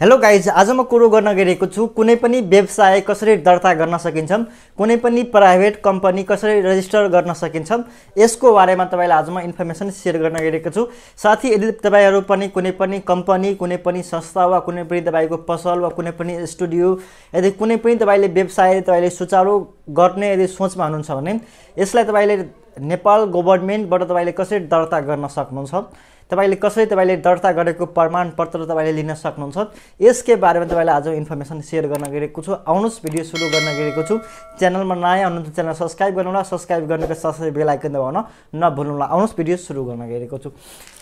hello guys आज म कुरो गर्न गइरहेको छु कुनै पनि व्यवसाय कसरी दर्ता गर्न सकिन्छ कुनै पनि प्राइभेट कम्पनी कसरी रेजिस्टर गर्न सकिन्छ यसको बारेमा तपाईँलाई आज म इन्फर्मेसन सेयर गर्न गइरहेको छु साथी यदि तपाईँहरू पनि कुनै पनि कम्पनी कुनै पनि संस्था वा कुनै पनि तपाईँको पसल वा कुनै पनि स्टुडियो यदि कुनै पनि तपाईँले व्यवसाय तपाईँले सुचारू गर्ने यदि सोचमा हुनुहुन्छ भने यसलाई तपाईँले नेपाल गभर्मेन्टबाट तपाईँले कसरी दर्ता गर्न सक्नुहुन्छ तपाईँले कसरी तपाईँले दर्ता गरेको प्रमाणपत्र तपाईँले लिन सक्नुहुन्छ यसकै बारेमा तपाईँलाई आज इन्फर्मेसन सेयर गर्न गएको छु आउनुहोस् भिडियो सुरु गर्न गएको छु च्यानलमा नयाँ हुनुहुन्छ च्यानल सब्सक्राइब गर्नुहोला सब्सक्राइब गर्नुको साथसाथै बेलायकन दबाउन नभुल्नुहोला आउनुहोस् भिडियो सुरु गर्न गएको छु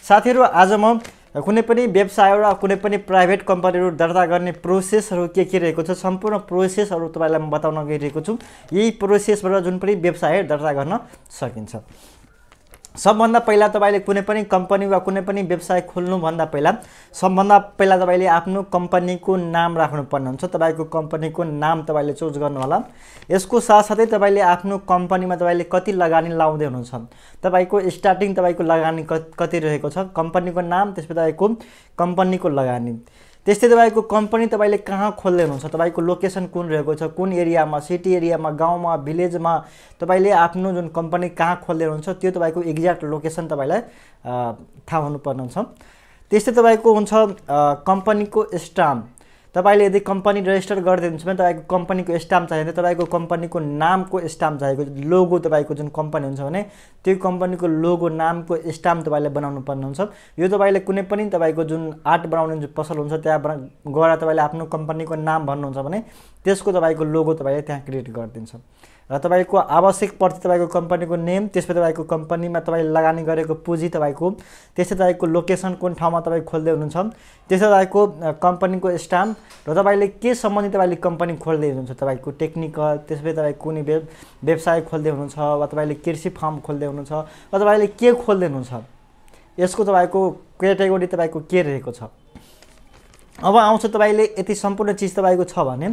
साथीहरू आज म कुनै पनि व्यवसाय र कुनै पनि प्राइभेट कम्पनीहरू दर्ता गर्ने प्रोसेसहरू के के रहेको छ सम्पूर्ण प्रोसेसहरू तपाईँलाई म बताउन गइरहेको छु यही प्रोसेसबाट जुन पनि व्यवसाय दर्ता गर्न सकिन्छ सबभन्दा पहिला तपाईँले कुनै पनि कम्पनी वा कुनै पनि व्यवसाय खोल्नुभन्दा पहिला सबभन्दा पहिला तपाईँले आफ्नो कम्पनीको नाम राख्नुपर्ने हुन्छ तपाईँको कम्पनीको नाम तपाईँले चुज गर्नुहोला यसको साथसाथै तपाईँले आफ्नो कम्पनीमा तपाईँले कति लगानी लाउँदै हुनुहुन्छ तपाईँको स्टार्टिङ तपाईँको लगानी कति रहेको छ कम्पनीको नाम त्यसपछि तपाईँको कम्पनीको लगानी त्यस्तै तपाईँको कम्पनी तपाईँले कहाँ खोल्दै हुनुहुन्छ तपाईँको लोकेसन कुन रहेको छ कुन एरियामा सिटी एरियामा गाउँमा भिलेजमा तपाईँले आफ्नो जुन कम्पनी कहाँ खोल्दै हुनुहुन्छ त्यो तपाईँको एक्ज्याक्ट लोकेसन तपाईँलाई थाहा हुनुपर्ने हुन्छ त्यस्तै तपाईँको हुन्छ कम्पनीको स्टाम्प तपाईँले यदि कम्पनी रेजिस्टर गरिदिनुहुन्छ भने तपाईँको कम्पनीको स्टाम्प चाहियो तपाईँको कम्पनीको नामको स्टाम्प चाहिएको लोगो तपाईँको जुन कम्पनी हुन्छ भने त्यो कम्पनीको लोगो नामको स्टाम्प तपाईँले बनाउनु पर्ने हुन्छ यो तपाईँले कुनै पनि तपाईँको जुन आर्ट बनाउने जुन पसल हुन्छ त्यहाँ गएर तपाईँले आफ्नो कम्पनीको नाम भन्नुहुन्छ भने त्यसको तपाईँको लोगो तपाईँले त्यहाँ क्रिएट गरिदिन्छ र तपाईँको आवश्यक आवश्यकप्रति तपाईँको कम्पनीको नेम त्यसपछि तपाईँको कम्पनीमा तपाईँले लगानी गरेको पुँजी तपाईँको त्यस्तै तपाईँको लोकेसन कुन ठाउँमा तपाईँ खोल्दै हुनुहुन्छ त्यस्तै तपाईँको कम्पनीको स्ट्याम्प र तपाईँले के सम्बन्धी तपाईँले कम्पनी खोल्दै हुनुहुन्छ तपाईँको टेक्निकल त्यसपछि तपाईँ कुनै व्यवसाय खोल्दै हुनुहुन्छ वा तपाईँले कृषि फार्म खोल्दै हुनुहुन्छ वा तपाईँले के खोल्दै हुनुहुन्छ यसको तपाईँको क्याटेगोरी तपाईँको के रहेको छ अब आउँछ तपाईँले यति सम्पूर्ण चिज तपाईँको छ भने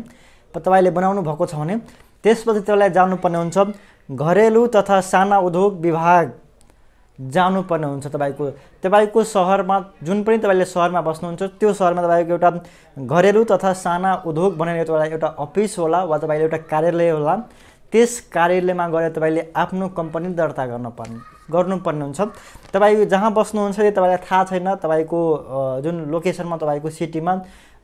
तपाईँले बनाउनु भएको छ भने त्यसपछि तपाईँलाई जानुपर्ने हुन्छ घरेलु तथा साना उद्योग विभाग जानुपर्ने हुन्छ तपाईँको तपाईँको सहरमा जुन पनि तपाईँले सहरमा बस्नुहुन्छ त्यो सहरमा तपाईँको एउटा घरेलु तथा साना उद्योग भनेर तपाईँलाई एउटा अफिस होला वा तपाईँले एउटा कार्यालय होला त्यस कार्यालयमा गएर तपाईँले आफ्नो कम्पनी दर्ता गर्न पर्ने गर्नुपर्ने हुन्छ तपाईँ जहाँ बस्नुहुन्छ तपाईँलाई थाहा छैन तपाईँको जुन लोकेसनमा तपाईँको सिटीमा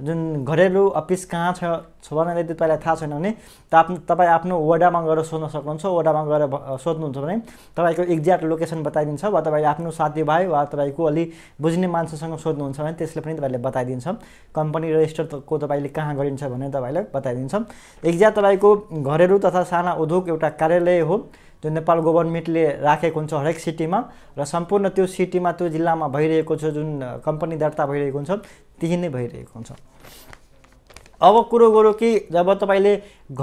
जुन घरेलु अफिस कहाँ छ भने यदि तपाईँलाई थाहा छैन भने त तपाईँ आफ्नो वडामा गएर सोध्न सक्नुहुन्छ वडामा गएर सोध्नुहुन्छ भने तपाईँको एक्ज्याक्ट लोकेसन बताइदिन्छ वा तपाईँले आफ्नो साथीभाइ वा तपाईँको अलि बुझ्ने मान्छेसँग सोध्नुहुन्छ भने त्यसले पनि तपाईँले बताइदिन्छ कम्पनी रेजिस्टरको तपाईँले कहाँ गरिन्छ भने तपाईँलाई बताइदिन्छ एक्ज्याक्ट तपाईँको घरेलु तथा साना उद्योग एउटा कार्यालय हो जुन नेपाल गभर्मेन्टले राखेको हुन्छ हरेक सिटीमा र सम्पूर्ण त्यो सिटीमा त्यो जिल्लामा भइरहेको छ जुन कम्पनी दर्ता भइरहेको हुन्छ त्यही नै भइरहेको हुन्छ अब कुरो गरौँ कि जब तपाईँले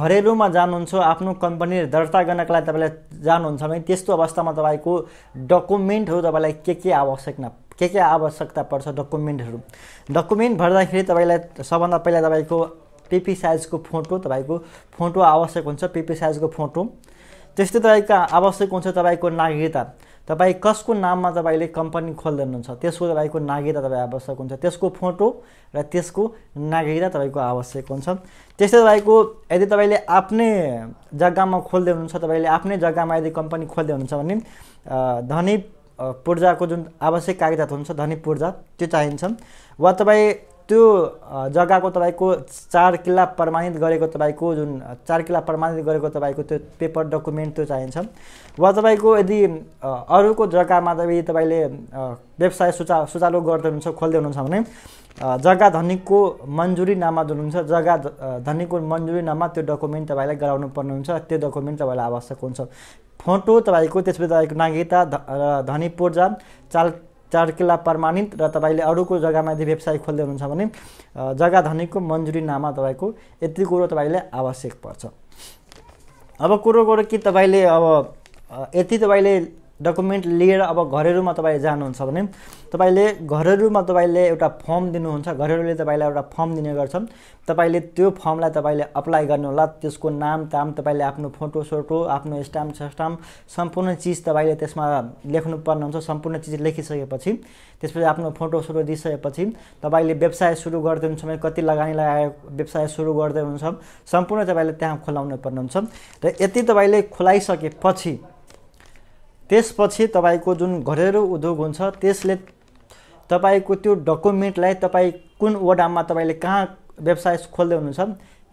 घरेलुमा जानुहुन्छ आफ्नो कम्पनी दर्ता गर्नको लागि तपाईँलाई जानुहुन्छ भने त्यस्तो अवस्थामा तपाईँको डकुमेन्टहरू तपाईँलाई के के आवश्यक के के आवश्यकता पर्छ डकुमेन्टहरू डकुमेन्ट भर्दाखेरि तपाईँलाई सबभन्दा पहिला तपाईँको पिपी साइजको फोटो तपाईँको फोटो आवश्यक हुन्छ पिपी साइजको फोटो त्यस्तै तपाईँको आवश्यक हुन्छ तपाईँको नागरिकता तपाईँ कसको नाममा तपाईँले कम्पनी खोलिदिनुहुन्छ त्यसको तपाईँको नागरिकता तपाईँ आवश्यक हुन्छ त्यसको फोटो र त्यसको नागरिकता तपाईँको आवश्यक हुन्छ त्यस्तै तपाईँको यदि तपाईँले आफ्नै जग्गामा खोल्दै हुनुहुन्छ तपाईँले आफ्नै जग्गामा यदि कम्पनी खोल्दै हुनुहुन्छ भने धनी पूर्जाको जुन आवश्यक कागजात हुन्छ धनी पूर्जा त्यो चाहिन्छ वा तपाईँ त्यो जग्गाको तपाईँको चार किल्ला प्रमाणित गरेको तपाईँको जुन चार किल्ला प्रमाणित गरेको तपाईँको त्यो पेपर डकुमेन्ट त्यो चाहिन्छ वा तपाईँको यदि अरूको जग्गामा तपाईँ तपाईँले व्यवसाय सुचा सुचालु गर्दै हुनुहुन्छ खोल्दै हुनुहुन्छ भने जग्गा धनीको मन्जुरी नामा जुन हुन्छ जग्गा धनीको मन्जुरी नाममा त्यो डकुमेन्ट तपाईँलाई गराउनु पर्नुहुन्छ त्यो डकुमेन्ट तपाईँलाई आवश्यक हुन्छ फोटो तपाईँको त्यसपछि तपाईँको नागरिकता र धनी पूर्जा चाल चार किल्ला प्रमाणित र तपाईँले अरूको जग्गामा यदि व्यवसाय खोल्दै हुनुहुन्छ भने जग्गा धनीको मन्जुरीनामा तपाईँको यति कुरो तपाईँले आवश्यक पर्छ अब कुरो कुरो कि तपाईँले अब यति तपाईँले डकुमेन्ट लिएर अब घरहरूमा तपाईँ जानुहुन्छ भने तपाईँले घरहरूमा तपाईँले एउटा फर्म दिनुहुन्छ घरहरूले तपाईँलाई एउटा फर्म दिने गर्छन् तपाईँले त्यो फर्मलाई तपाईँले अप्लाई गर्नु होला त्यसको नाम ताम तपाईँले आफ्नो फोटो सोटो आफ्नो स्टाम्प सस्टाम्प सम्पूर्ण चिज तपाईँले त्यसमा लेख्नु पर्ने हुन्छ सम्पूर्ण चिज लेखिसकेपछि त्यसपछि आफ्नो फोटो सोटो दिइसकेपछि तपाईँले व्यवसाय सुरु गर्दै हुनुहुन्छ भने कति लगानी लगाएर व्यवसाय सुरु गर्दै हुनुहुन्छ सम्पूर्ण तपाईँले त्यहाँ खोलाउनु पर्नुहुन्छ र यति तपाईँले खोलाइसकेपछि त्यसपछि तपाईँको जुन घरेलु उद्योग हुन्छ त्यसले तपाईँको त्यो डकुमेन्टलाई तपाईँ कुन वडामा तपाईँले कहाँ व्यवसाय खोल्दै हुनुहुन्छ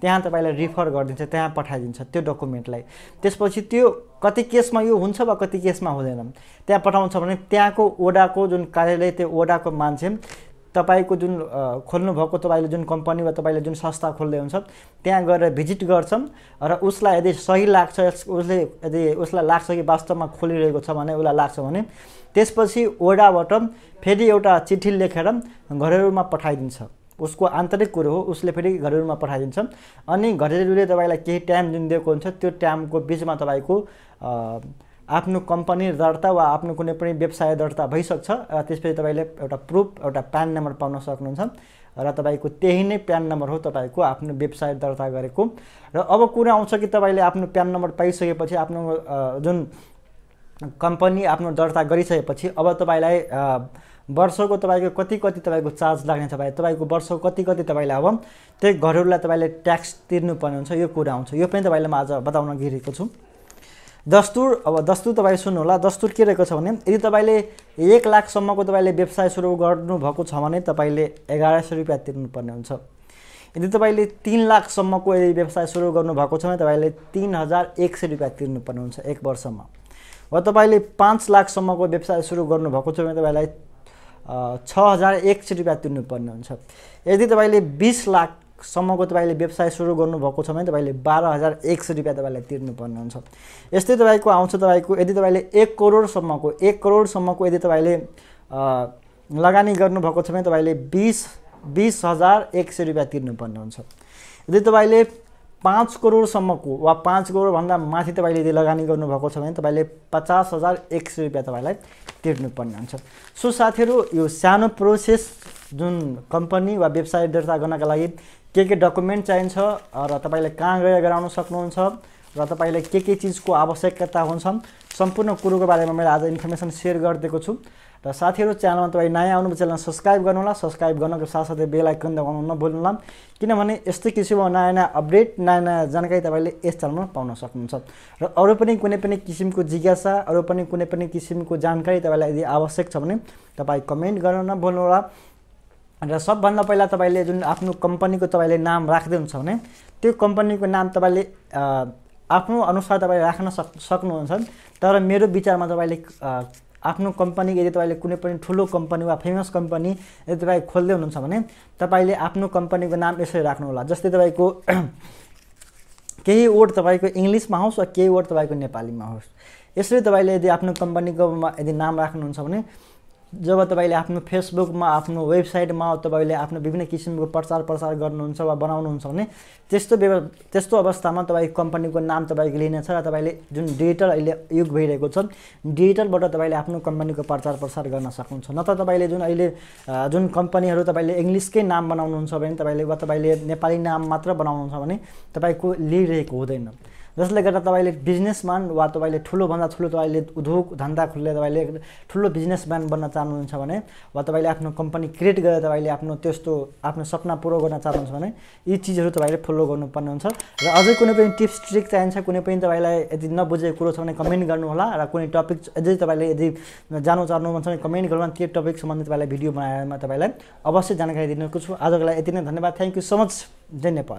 त्यहाँ तपाईँलाई रिफर गरिदिन्छ त्यहाँ पठाइदिन्छ त्यो डकुमेन्टलाई त्यसपछि त्यो कति केसमा यो हुन्छ वा कति केसमा हुँदैन त्यहाँ पठाउँछ भने त्यहाँको ओडाको जुन कार्यालय त्यो ओडाको मान्छे तपाईँको जुन खोल्नुभएको तपाईँले जुन कम्पनी वा तपाईँले जुन संस्था खोल्दै हुन्छ त्यहाँ गएर भिजिट गर्छन् र उसलाई यदि सही लाग्छ उसले यदि उसलाई लाग्छ कि वास्तवमा खोलिरहेको छ भने उसलाई लाग्छ भने त्यसपछि ओडाबाट फेरि एउटा चिठी लेखेर घरहरूमा पठाइदिन्छ उसको आन्तरिक कुरो हो उसले फेरि घरेलुमा पठाइदिन्छ अनि घरेलुले तपाईँलाई केही टाइम जुन दिएको हुन्छ त्यो टाइमको बिचमा तपाईँको आफ्नो कम्पनी दर्ता वा आफ्नो कुनै पनि व्यवसाय दर्ता भइसक्छ र त्यसपछि तपाईँले एउटा प्रुफ एउटा प्यान नम्बर पाउन सक्नुहुन्छ र तपाईँको त्यही नै प्यान नम्बर हो तपाईँको आफ्नो व्यवसाय दर्ता गरेको र अब कुरा आउँछ कि तपाईँले आफ्नो प्यान नम्बर पाइसकेपछि आफ्नो जुन कम्पनी आफ्नो दर्ता गरिसकेपछि अब तपाईँलाई वर्षको तपाईँको कति कति तपाईँको चार्ज लाग्ने तपाईँ तपाईँको वर्षको कति कति तपाईँलाई अब त्यही घरहरूलाई तपाईँले ट्याक्स तिर्नुपर्ने हुन्छ यो कुरा आउँछ यो पनि तपाईँलाई म आज बताउन गइरहेको छु दस्तुर अब दस्तुर तपाईँले सुन्नुहोला दस्तुर के रहेको छ भने यदि तपाईँले एक लाखसम्मको तपाईँले व्यवसाय सुरु गर्नुभएको छ भने तपाईँले एघार सय रुपियाँ तिर्नुपर्ने हुन्छ यदि तपाईँले तिन लाखसम्मको यदि व्यवसाय सुरु गर्नुभएको छ भने तपाईँले तिन हजार एक सय रुपियाँ तिर्नुपर्ने हुन्छ एक वर्षमा वा तपाईँले पाँच लाखसम्मको व्यवसाय सुरु गर्नुभएको छ भने तपाईँलाई छ हजार एक सय रुपियाँ तिर्नुपर्ने हुन्छ यदि तपाईँले बिस लाख सम्मको तपाईँले व्यवसाय सुरु गर्नुभएको छ भने तपाईँले बाह्र हजार एक सय रुपियाँ तपाईँलाई तिर्नुपर्ने हुन्छ यस्तै तपाईँको आउँछ तपाईँको यदि तपाईँले एक करोडसम्मको एक करोडसम्मको यदि तपाईँले लगानी गर्नुभएको छ भने तपाईँले बिस बिस हजार एक सय रुपियाँ तिर्नुपर्ने हुन्छ यदि तपाईँले पाँच करोडसम्मको वा पाँच करोडभन्दा माथि तपाईँले यदि लगानी गर्नुभएको छ भने तपाईँले पचास हजार एक सय रुपियाँ तपाईँलाई तिर्नुपर्ने हुन्छ सो साथीहरू यो सानो प्रोसेस जुन कम्पनी वा व्यवसाय दर्ता गर्नका लागि के के डकुमेन्ट चाहिन्छ र तपाईँले कहाँ गएर गराउन सक्नुहुन्छ र तपाईँलाई के के चिजको आवश्यकता हुन्छ सम्पूर्ण कुरोको बारेमा मैले आज इन्फर्मेसन सेयर गरिदिएको छु र साथीहरू च्यानलमा तपाईँ नयाँ आउनु च्यानल सब्सक्राइब होला सब्सक्राइब गर्नको साथसाथै बेल आइकन दबाउनु नभुल्नुहोला किनभने यस्तै किसिमको नयाँ नयाँ अपडेट नयाँ नयाँ जानकारी तपाईँले यस च्यानलमा पाउन सक्नुहुन्छ र अरू पनि कुनै पनि किसिमको जिज्ञासा अरू पनि कुनै पनि किसिमको जानकारी तपाईँलाई यदि आवश्यक छ भने तपाईँ कमेन्ट गर्न नभुल्नुहोला र सबभन्दा पहिला तपाईँले जुन आफ्नो कम्पनीको तपाईँले नाम राख्दै हुन्छ भने त्यो कम्पनीको नाम तपाईँले आफ्नो अनुसार तपाईँले राख्न सक् सक्नुहुन्छ तर मेरो विचारमा तपाईँले आफ्नो कम्पनी यदि तपाईँले कुनै पनि ठुलो कम्पनी वा फेमस कम्पनी यदि तपाईँ खोल्दै हुनुहुन्छ भने तपाईँले आफ्नो कम्पनीको नाम यसरी राख्नु होला जस्तै तपाईँको केही वर्ड तपाईँको इङ्ग्लिसमा होस् वा केही वर्ड तपाईँको नेपालीमा होस् यसरी तपाईँले यदि आफ्नो कम्पनीको यदि नाम राख्नुहुन्छ भने जब तपाईँले आफ्नो फेसबुकमा आफ्नो वेबसाइटमा तपाईँले आफ्नो विभिन्न किसिमको प्रचार प्रसार गर्नुहुन्छ वा बनाउनुहुन्छ भने त्यस्तो व्यव त्यस्तो अवस्थामा तपाईँको कम्पनीको नाम तपाईँको लिनेछ र तपाईँले जुन डिजिटल अहिले युग भइरहेको छ डिजिटलबाट तपाईँले आफ्नो कम्पनीको प्रचार प्रसार गर्न सक्नुहुन्छ न त तपाईँले जुन अहिले जुन कम्पनीहरू तपाईँले इङ्ग्लिसकै नाम बनाउनुहुन्छ भने तपाईँले वा तपाईँले नेपाली नाम मात्र बनाउनुहुन्छ भने तपाईँको लिइरहेको हुँदैन जसले गर्दा तपाईँले बिजनेसम्यान वा तपाईँले ठुलोभन्दा ठुलो तपाईँले उद्योग धन्दा खोलेर तपाईँले ठुलो बिजनेसम्यान बन्न चाहनुहुन्छ भने वा तपाईँले आफ्नो कम्पनी क्रिएट गरेर तपाईँले आफ्नो त्यस्तो आफ्नो सपना पुरो गर्न चाहनुहुन्छ भने यी चिजहरू तपाईँले फलो गर्नुपर्ने हुन्छ र अझै कुनै पनि टिप्स ट्रिक चाहिन्छ कुनै पनि तपाईँलाई यदि नबुझेको कुरो छ भने कमेन्ट गर्नुहोला र कुनै टपिक अझै तपाईँले यदि जानु चाहनुहुन्छ भने कमेन्ट गर्नु त्यो टपिक सम्बन्धी तपाईँलाई भिडियो बनाएर म तपाईँलाई अवश्य जानकारी दिनुको आजको लागि यति नै धन्यवाद थ्याङ्क यू सो मच धन्यवाद